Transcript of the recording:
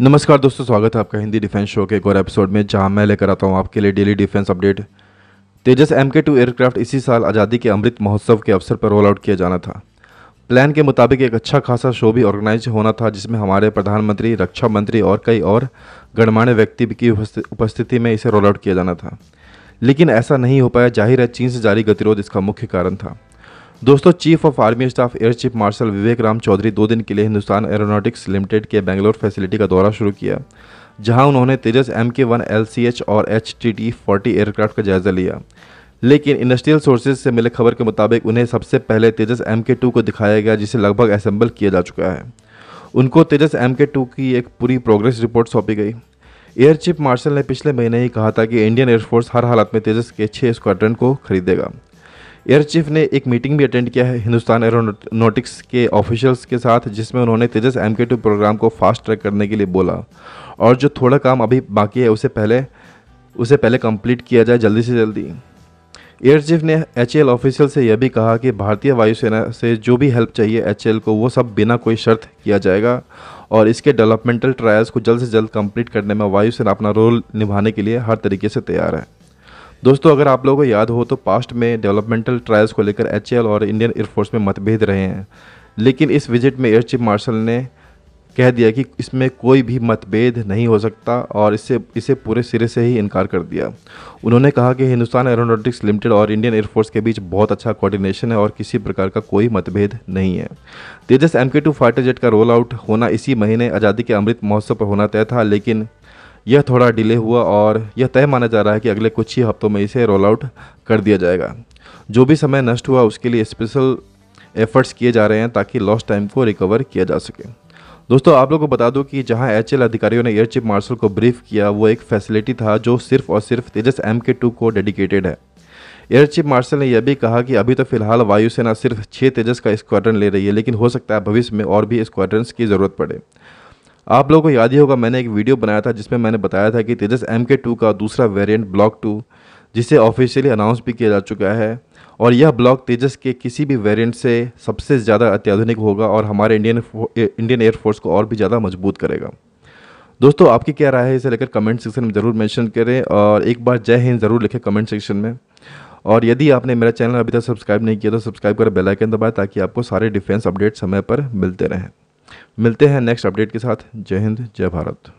नमस्कार दोस्तों स्वागत है आपका हिंदी डिफेंस शो के एक और एपिसोड में जहां मैं लेकर आता हूं आपके लिए daily defence update Tejas M K two aircraft इसी साल आज़ादी के अमृत महोत्सव के अवसर पर रोल आउट किया जाना था प्लान के मुताबिक एक अच्छा खासा शो भी ऑर्गेनाइज होना था जिसमें हमारे प्रधानमंत्री रक्षा मंत्री और कई और गणमान्य व्यक्ति की उपस्थिति में इसे रोल आउट किया जाना था लेकिन ऐसा नहीं हो पाया जाहिर है चीन से जारी गतिरोध इसका मुख्य कारण था दोस्तों chief of army staff air chief marshal Vivek Ram Chaudhari दो दिन के लिए हिंदुस्तान एरोनॉटिक्स लिमिटेड के बेंगलोर फैसिलिटी का दौरा शुरू किया जहां उन्होंने Tejas M K one L C H और H T T forty aircraft का जायजा लिया लेकिन इंडस्ट्रियल सोर्सेज से मिले खबर के मुताबिक उन्हें सबसे पहले तेजस एम के टू को दिखाया गया जिसे लगभग असेंबल किया जा चुका है उनको तेजस एम के टू की एक पूरी प्रोग्रेस रिपोर्ट सौंपी गई एयर चीफ मार्शल ने पिछले महीने ही कहा था कि इंडियन एयरफोर्स हर हालत में तेजस के छः स्क्वाड्रन को खरीदेगा एयर चीफ ने एक मीटिंग भी अटेंड किया है हिंदुस्तान एरोनोटिक्स के ऑफिशियल्स के साथ जिसमें उन्होंने तेजस एम प्रोग्राम को फास्ट ट्रैक करने के लिए बोला और जो थोड़ा काम अभी बाकी है उसे पहले उसे पहले कंप्लीट किया जाए जल्दी से जल्दी एयर चीफ ने एच एल ऑफिशियल से यह भी कहा कि भारतीय वायुसेना से जो भी हेल्प चाहिए एच को वो सब बिना कोई शर्त किया जाएगा और इसके डेवलपमेंटल ट्रायल्स को जल्द से जल्द कंप्लीट करने में वायुसेना अपना रोल निभाने के लिए हर तरीके से तैयार है दोस्तों अगर आप लोगों को याद हो तो पास्ट में डेवलपमेंटल ट्रायल्स को लेकर एच और इंडियन एयरफोर्स में मतभेद रहे हैं लेकिन इस विजिट में एयर चीफ मार्शल ने कह दिया कि इसमें कोई भी मतभेद नहीं हो सकता और इससे इसे पूरे सिरे से ही इनकार कर दिया उन्होंने कहा कि हिंदुस्तान एरोनॉटिक्स लिमिटेड और इंडियन एयरफोर्स के बीच बहुत अच्छा कोऑर्डिनेशन है और किसी प्रकार का कोई मतभेद नहीं है Tejas M K two fighter jet का रोल आउट होना इसी महीने आज़ादी के अमृत महोत्सव पर होना तय था लेकिन यह थोड़ा डिले हुआ और यह तय माना जा रहा है कि अगले कुछ ही हफ्तों में इसे रोल आउट कर दिया जाएगा जो भी समय नष्ट हुआ उसके लिए स्पेशल एफर्ट्स किए जा रहे हैं ताकि लॉस्ट टाइम को रिकवर किया जा सके दोस्तों आप लोगों को बता दूं कि जहां एच अधिकारियों ने एयर चीफ मार्शल को ब्रीफ किया वो एक फैसिलिटी था जो सिर्फ और सिर्फ तेजस एम के टू को डेडिकेटेड है एयर चीफ मार्शल ने यह भी कहा कि अभी तो फिलहाल वायुसेना सिर्फ छः तेजस का स्क्वाड्रन ले रही है लेकिन हो सकता है भविष्य में और भी स्क्वाड्रन की ज़रूरत पड़े आप लोगों को याद ही होगा मैंने एक वीडियो बनाया था जिसमें मैंने बताया था कि तेजस एम के टू का दूसरा वेरिएंट ब्लॉक टू जिसे ऑफिशियली अनाउंस भी किया जा चुका है और यह ब्लॉक तेजस के किसी भी वेरिएंट से सबसे ज़्यादा अत्याधुनिक होगा और हमारे इंडियन इंडियन एयरफोर्स को और भी ज़्यादा मजबूत करेगा दोस्तों आपकी क्या राय है इसे लेकर कमेंट सेक्शन में ज़रूर मेंशन करें और एक बार जय हिंद ज़रूर लिखें कमेंट सेक्शन में और यदि आपने मेरा चैनल अभी तक सब्सक्राइब नहीं किया तो सब्सक्राइब कर बेल आइकन दबाएं ताकि आपको सारे डिफेंस अपडेट समय पर मिलते रहें मिलते हैं नेक्स्ट अपडेट के साथ जय हिंद जय भारत